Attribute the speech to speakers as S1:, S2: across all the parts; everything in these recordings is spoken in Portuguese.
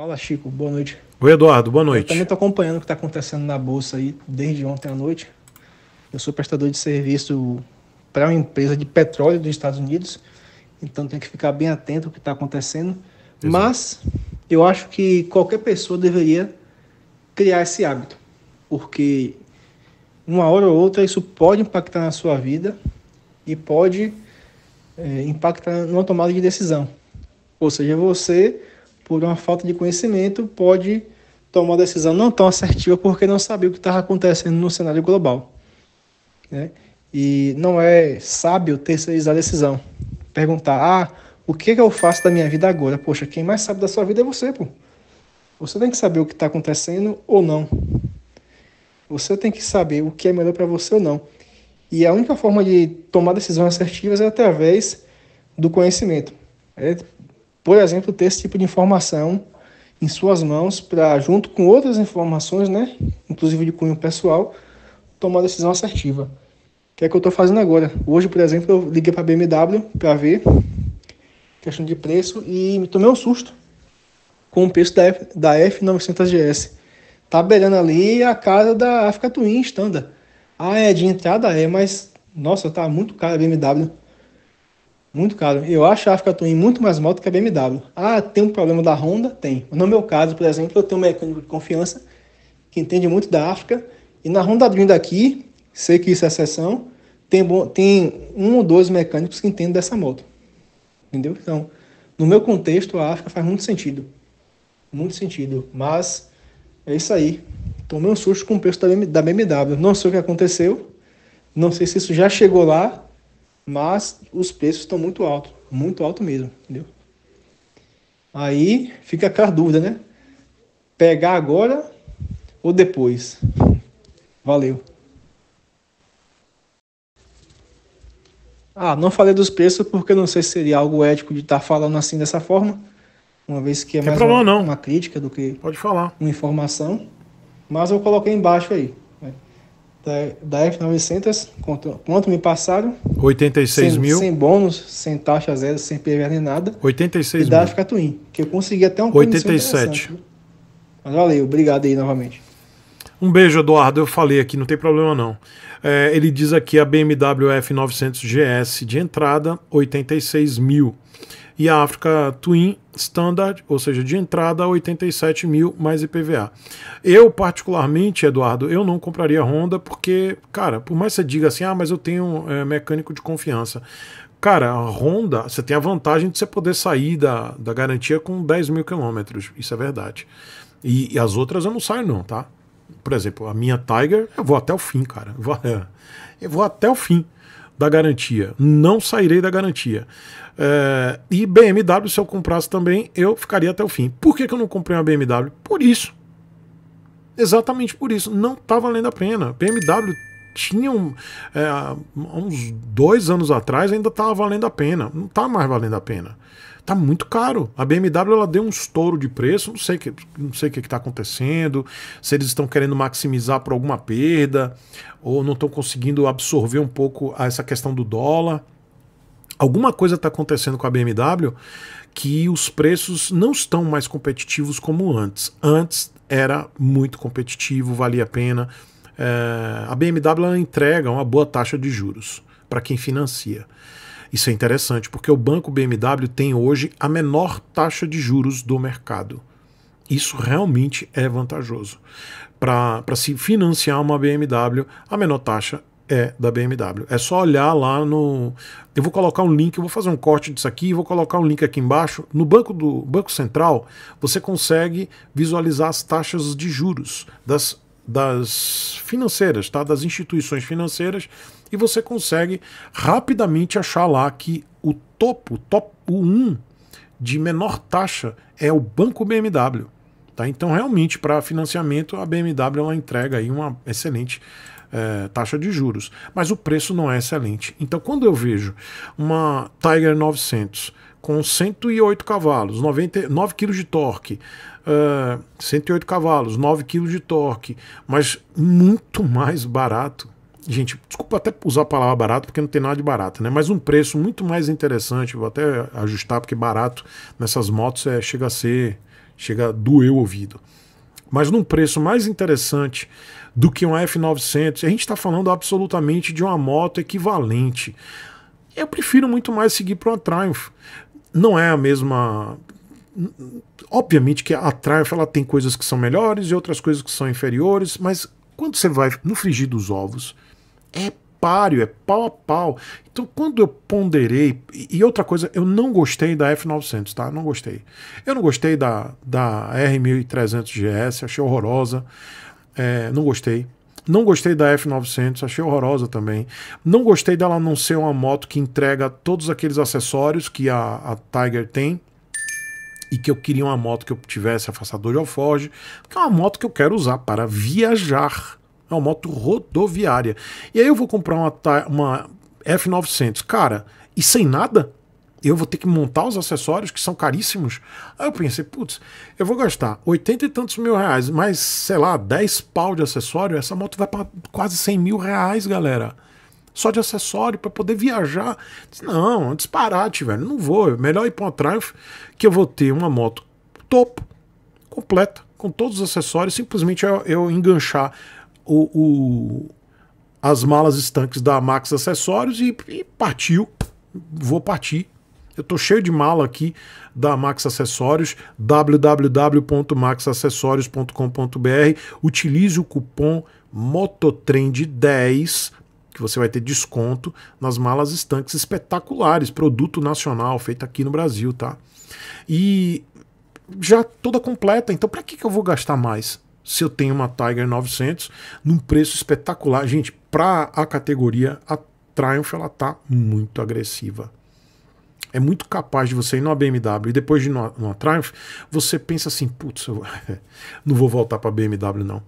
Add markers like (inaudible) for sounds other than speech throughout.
S1: Fala, Chico. Boa noite.
S2: Oi, Eduardo. Boa noite. Eu também
S1: estou acompanhando o que está acontecendo na Bolsa aí desde ontem à noite. Eu sou prestador de serviço para uma empresa de petróleo dos Estados Unidos, então tem que ficar bem atento ao que está acontecendo. Exato. Mas eu acho que qualquer pessoa deveria criar esse hábito, porque uma hora ou outra isso pode impactar na sua vida e pode é, impactar numa tomada de decisão. Ou seja, você por uma falta de conhecimento, pode tomar uma decisão não tão assertiva porque não sabia o que estava tá acontecendo no cenário global. Né? E não é sábio terceirizar a decisão. Perguntar, ah, o que, que eu faço da minha vida agora? Poxa, quem mais sabe da sua vida é você, pô. Você tem que saber o que está acontecendo ou não. Você tem que saber o que é melhor para você ou não. E a única forma de tomar decisões assertivas é através do conhecimento. É por exemplo, ter esse tipo de informação em suas mãos para, junto com outras informações, né, inclusive de cunho pessoal, tomar a decisão assertiva. Que é que eu estou fazendo agora. Hoje, por exemplo, eu liguei para a BMW para ver questão de preço e me tomei um susto com o preço da, F, da F900GS. Tá beirando ali a casa da Africa Twin estanda. Ah, é de entrada? É, mas nossa, tá muito caro a BMW. Muito caro. Eu acho a Africa Twin muito mais moto que a BMW. Ah, tem um problema da Honda? Tem. No meu caso, por exemplo, eu tenho um mecânico de confiança que entende muito da África. E na Honda Dream daqui, sei que isso é exceção, tem, bom, tem um ou dois mecânicos que entendem dessa moto. Entendeu? Então, no meu contexto, a África faz muito sentido. Muito sentido. Mas é isso aí. Tomei um susto com o preço da BMW. Não sei o que aconteceu. Não sei se isso já chegou lá mas os preços estão muito altos, muito alto mesmo, entendeu? Aí fica aquela dúvida, né? Pegar agora ou depois? Valeu. Ah, não falei dos preços porque não sei se seria algo ético de estar tá falando assim dessa forma, uma vez que é Tem mais problema, uma, uma, crítica do que Pode falar. uma informação, mas eu coloquei embaixo aí da, F900, quanto, quanto me passaram?
S2: 86 sem, mil. Sem
S1: bônus, sem taxa zero, sem PVA nem nada. 86 e da mil. África Twin, que eu consegui até um 87. Mas valeu, obrigado aí novamente.
S2: Um beijo, Eduardo. Eu falei aqui, não tem problema não. É, ele diz aqui a BMW F900 GS de entrada, 86 mil e a África Twin Standard, ou seja, de entrada 87 mil mais IPVA. Eu, particularmente, Eduardo, eu não compraria Honda porque, cara, por mais que você diga assim, ah, mas eu tenho é, mecânico de confiança. Cara, a Honda, você tem a vantagem de você poder sair da, da garantia com 10 mil quilômetros, isso é verdade. E, e, as outras eu não saio não, tá? Por exemplo, a minha Tiger, eu vou até o fim, cara. Eu vou, (laughs) eu vou até o fim da garantia. Não sairei da garantia. É, e BMW, se eu comprasse também, eu ficaria até o fim. Por que, que eu não comprei uma BMW? Por isso. Exatamente por isso. Não está valendo a pena. BMW tinham é, uns dois anos atrás ainda estava valendo a pena. Não está mais valendo a pena tá muito caro. A BMW ela deu um estouro de preço, não sei que não sei o que está acontecendo, se eles estão querendo maximizar por alguma perda ou não estão conseguindo absorver um pouco essa questão do dólar. Alguma coisa está acontecendo com a BMW que os preços não estão mais competitivos como antes. Antes era muito competitivo, valia a pena. É, a BMW entrega uma boa taxa de juros para quem financia. Isso é interessante porque o banco BMW tem hoje a menor taxa de juros do mercado. Isso realmente é vantajoso. Para se financiar uma BMW, a menor taxa é da BMW. É só olhar lá no. Eu vou colocar um link, eu vou fazer um corte disso aqui, vou colocar um link aqui embaixo. No banco do Banco Central, você consegue visualizar as taxas de juros das, das financeiras, tá? Das instituições financeiras e você consegue rapidamente achar lá que o topo, top 1 de menor taxa é o Banco BMW. Tá? Então, realmente, para financiamento, a BMW ela entrega aí uma excelente é, taxa de juros, mas o preço não é excelente. Então, quando eu vejo uma Tiger 900 com 108 cavalos, 99 kg de torque, uh, eh, 108 cavalos, 9 kg de torque, mas muito mais barato gente, desculpa até usar a palavra barato, porque não tem nada de barato, né? Mas um preço muito mais interessante, vou até ajustar, porque barato nessas motos é, chega a ser, chega a doer o ouvido. Mas num preço mais interessante do que uma F900, a gente está falando absolutamente de uma moto equivalente. Eu prefiro muito mais seguir para uma Triumph. Não é a mesma obviamente que a Triumph ela tem coisas que são melhores e outras coisas que são inferiores, mas quando você vai no frigir dos ovos, é páreo, é pau a pau. Então, quando eu ponderei. E outra coisa, eu não gostei da F900, tá? Não gostei. Eu não gostei da, da R1300GS, achei horrorosa. É, não gostei. Não gostei da F900, achei horrorosa também. Não gostei dela não ser uma moto que entrega todos aqueles acessórios que a, a Tiger tem. E que eu queria uma moto que eu tivesse afastador de alforge, porque é uma moto que eu quero usar para viajar é uma moto rodoviária. E aí eu vou comprar uma, uma F900. Cara, e sem nada? Eu vou ter que montar os acessórios que são caríssimos. Aí eu pensei, putz, eu vou gastar 80 e tantos mil reais, mas sei lá, 10 pau de acessório, essa moto vai para quase 100 mil reais, galera só de acessório para poder viajar. Não, é disparate, velho. Não vou. Melhor ir para uma Triumph que eu vou ter uma moto topo, completa, com todos os acessórios. Simplesmente eu, eu enganchar o, o, as malas estanques da Max Acessórios e, e partiu. Vou partir. Eu estou cheio de mala aqui da Max Acessórios, www.maxacessorios.com.br. Utilize o cupom MOTOTREND10 que você vai ter desconto nas malas estanques espetaculares, produto nacional feito aqui no Brasil, tá? E já toda completa, então para que que eu vou gastar mais? se eu tenho uma Tiger 900 num preço espetacular. Gente, para a categoria, a Triumph ela tá muito agressiva. É muito capaz de você ir numa BMW e depois de ir numa, numa Triumph, você pensa assim, putz, eu (laughs) não vou voltar para BMW não.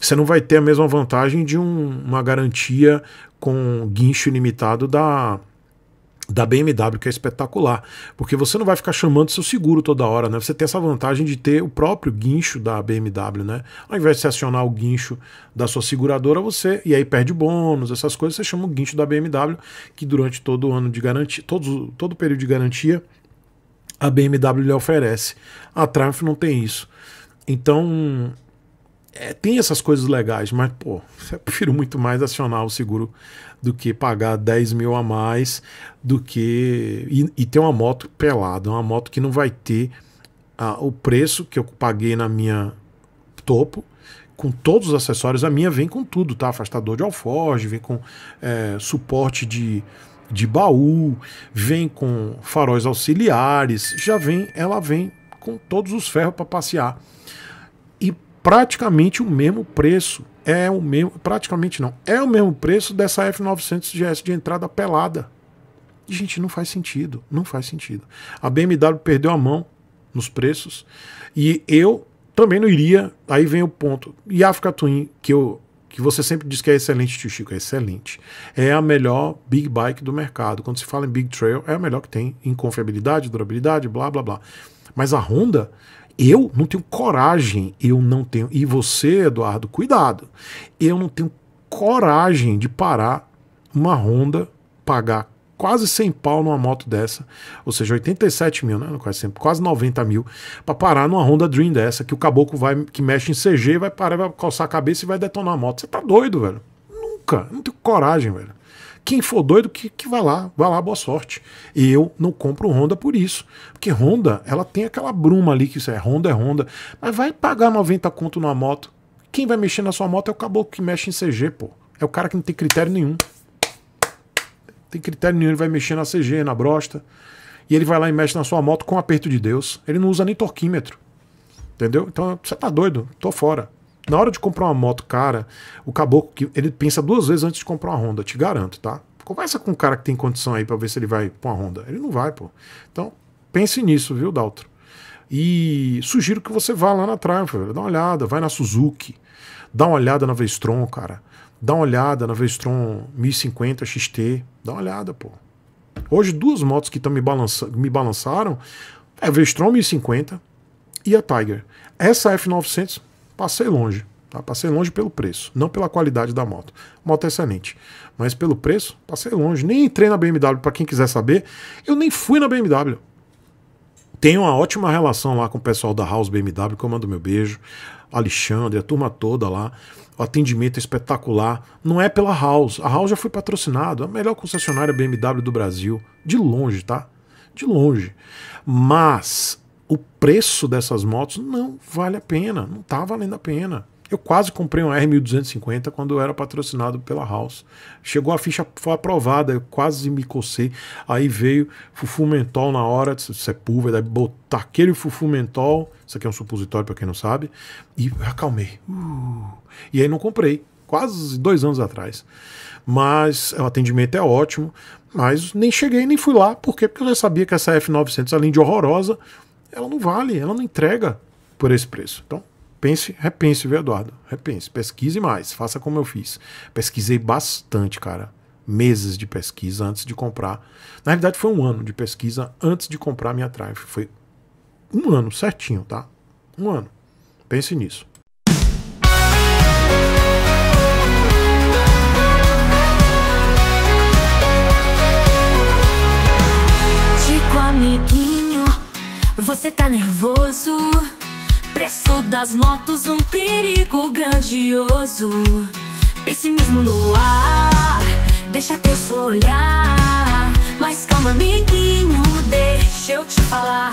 S2: Você não vai ter a mesma vantagem de um, uma garantia com guincho ilimitado da da BMW que é espetacular, porque você não vai ficar chamando seu seguro toda hora, né? Você tem essa vantagem de ter o próprio guincho da BMW, né? Ao invés de você acionar o guincho da sua seguradora, você e aí perde bônus, essas coisas, você chama o guincho da BMW, que durante todo o ano de garantia, todo todo o período de garantia, a BMW lhe oferece. A Triumph não tem isso. Então, é, tem essas coisas legais, mas, pô, (laughs) eu prefiro muito mais acionar o seguro do que pagar 10 mil a mais do que. E, e ter uma moto pelada, uma moto que não vai ter ah, o preço que eu paguei na minha topo. Com todos os acessórios, a minha vem com tudo, tá? Afastador de alforge, vem com é, suporte de, de baú, vem com faróis auxiliares, já vem, ela vem com todos os ferros para passear praticamente o mesmo preço. É o mesmo, praticamente não, é o mesmo preço dessa F900 GS de entrada pelada. gente, não faz sentido, não faz sentido. A BMW perdeu a mão nos preços e eu também não iria. Aí vem o ponto. E a Africa Twin, que eu que você sempre diz que é excelente, tio Chico, é excelente. É a melhor big bike do mercado. Quando se fala em big trail, é a melhor que tem em confiabilidade, durabilidade, blá blá blá. Mas a Honda, eu não tenho coragem, eu não tenho. E você, Eduardo, cuidado. Eu não tenho coragem de parar uma Honda, pagar quase 100 pau numa moto dessa, ou seja, 87 mil, né? quase, 100, quase 90 mil, para parar numa Honda Dream dessa, que o caboclo vai, que mexe em CG, vai parar, vai calçar a cabeça e vai detonar a moto. Você tá doido, velho? Nunca. Eu não tenho coragem, velho. Quem for doido, que, que vá lá, vá lá, boa sorte. E eu não compro Honda por isso. Porque Honda, ela tem aquela bruma ali que isso é Honda, é Honda. Mas vai pagar 90 conto numa moto. Quem vai mexer na sua moto é o caboclo que mexe em CG, pô. É o cara que não tem critério nenhum. Tem critério nenhum, ele vai mexer na CG, na brosta. E ele vai lá e mexe na sua moto com aperto de Deus. Ele não usa nem torquímetro. Entendeu? Então, você tá doido, tô fora. Na hora de comprar uma moto cara, o caboclo que ele pensa duas vezes antes de comprar uma Honda, te garanto, tá? Conversa com um cara que tem condição aí para ver se ele vai pra uma Honda. Ele não vai, pô. Então, pense nisso, viu, Daltro? E sugiro que você vá lá na Triumph, dá uma olhada, vai na Suzuki, dá uma olhada na Vestron, cara. Dá uma olhada na Vestron 1050 XT, dá uma olhada, pô. Hoje, duas motos que estão me, balança, me balançaram é a Vestron 1050 e a Tiger. Essa F900 Passei longe, tá? Passei longe pelo preço, não pela qualidade da moto. moto é excelente, mas pelo preço, passei longe. Nem entrei na BMW, para quem quiser saber, eu nem fui na BMW. Tenho uma ótima relação lá com o pessoal da House BMW, que eu mando meu beijo. Alexandre, a turma toda lá. O atendimento é espetacular. Não é pela House. A House já foi patrocinada. A melhor concessionária BMW do Brasil. De longe, tá? De longe. Mas o preço dessas motos não vale a pena, não tá valendo a pena. Eu quase comprei um R1250 quando eu era patrocinado pela House. Chegou a ficha, foi aprovada, eu quase me cocei. Aí veio fufu Mentol na hora, sepúlveda, é botar aquele fufu Mentol, isso aqui é um supositório para quem não sabe, e acalmei. Uh, e aí não comprei, quase dois anos atrás. Mas é, o atendimento é ótimo, mas nem cheguei, nem fui lá. Por quê? Porque eu já sabia que essa F900, além de horrorosa, ela não vale, ela não entrega por esse preço. Então, pense, repense, viu, Eduardo? Repense, pesquise mais, faça como eu fiz. Pesquisei bastante, cara. Meses de pesquisa antes de comprar. Na realidade, foi um ano de pesquisa antes de comprar minha Triumph. Foi um ano certinho, tá? Um ano. Pense nisso.
S3: Você tá nervoso? Preço das motos, um perigo grandioso. Pessimismo no ar, deixa teu olhar. Mas calma, amiguinho, deixa eu te falar.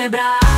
S3: quebrar.